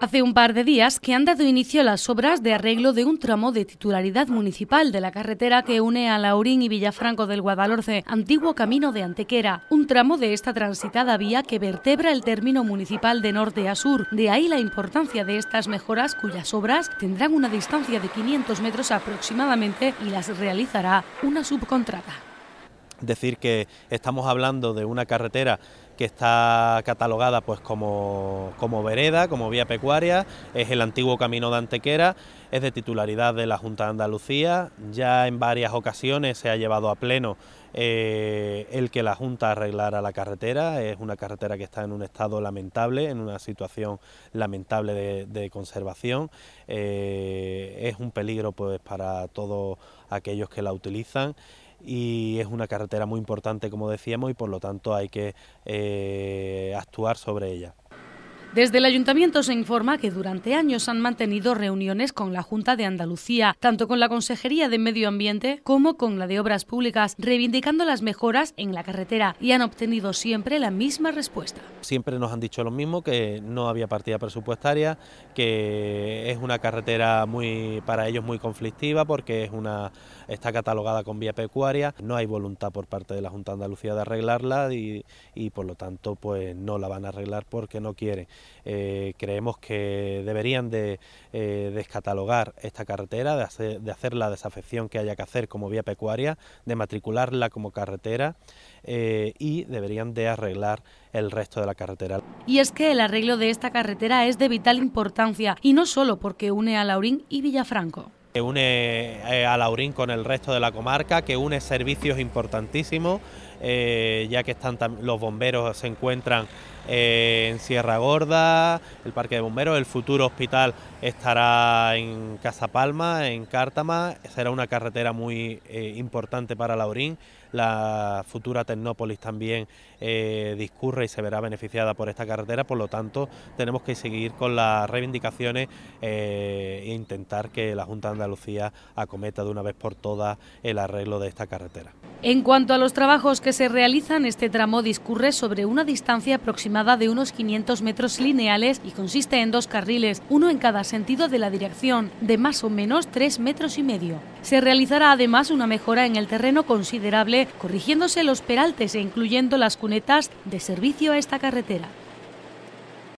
Hace un par de días que han dado inicio las obras de arreglo de un tramo de titularidad municipal de la carretera que une a Laurín y Villafranco del Guadalhorce, antiguo camino de Antequera, un tramo de esta transitada vía que vertebra el término municipal de norte a sur. De ahí la importancia de estas mejoras cuyas obras tendrán una distancia de 500 metros aproximadamente y las realizará una subcontrata decir que estamos hablando de una carretera que está catalogada pues como, vereda, como vía pecuaria, es el antiguo camino de Antequera, es de titularidad de la Junta de Andalucía, ya en varias ocasiones se ha llevado a pleno eh, el que la Junta arreglara la carretera, es una carretera que está en un estado lamentable, en una situación lamentable de, conservación, eh, es un peligro pues para todos aquellos que la utilizan y es una carretera muy importante como decíamos y por lo tanto hay que eh, eh, actuar sobre ella. Desde el ayuntamiento se informa que durante años han mantenido reuniones con la Junta de Andalucía, tanto con la Consejería de Medio Ambiente como con la de Obras Públicas, reivindicando las mejoras en la carretera y han obtenido siempre la misma respuesta. Siempre nos han dicho lo mismo, que no había partida presupuestaria, que es una carretera muy para ellos muy conflictiva porque es una está catalogada con vía pecuaria, no hay voluntad por parte de la Junta de Andalucía de arreglarla y, y por lo tanto pues no la van a arreglar porque no quieren. Eh, creemos que deberían de eh, descatalogar esta carretera, de hacer, la desafección que haya que hacer como vía pecuaria, de matricularla como carretera eh, y deberían de arreglar el resto de la carretera. Y es que el arreglo de esta carretera es de vital importancia y no solo porque une a Laurín y Villafranco que une a Laurín con el resto de la comarca, que une servicios importantísimos, ya que están los bomberos se encuentran en Sierra Gorda, el Parque de Bomberos, el futuro hospital estará en Casa Palma, en Cártama, será una carretera muy eh, importante para Laurín, la futura Tecnópolis también eh, discurre y se verá beneficiada por esta carretera, por lo tanto tenemos que seguir con las reivindicaciones eh, e intentar que la Junta de Andalucía acometa de una vez por todas el arreglo de esta carretera. En cuanto a los trabajos que se realizan, este tramo discurre sobre una distancia aproximada de unos 500 metros lineales y consiste en dos carriles, uno en cada sentido de la dirección, de más o menos 3 metros y medio. Se realizará además una mejora en el terreno considerable, corrigiéndose los peraltes e incluyendo las cunetas de servicio a esta carretera.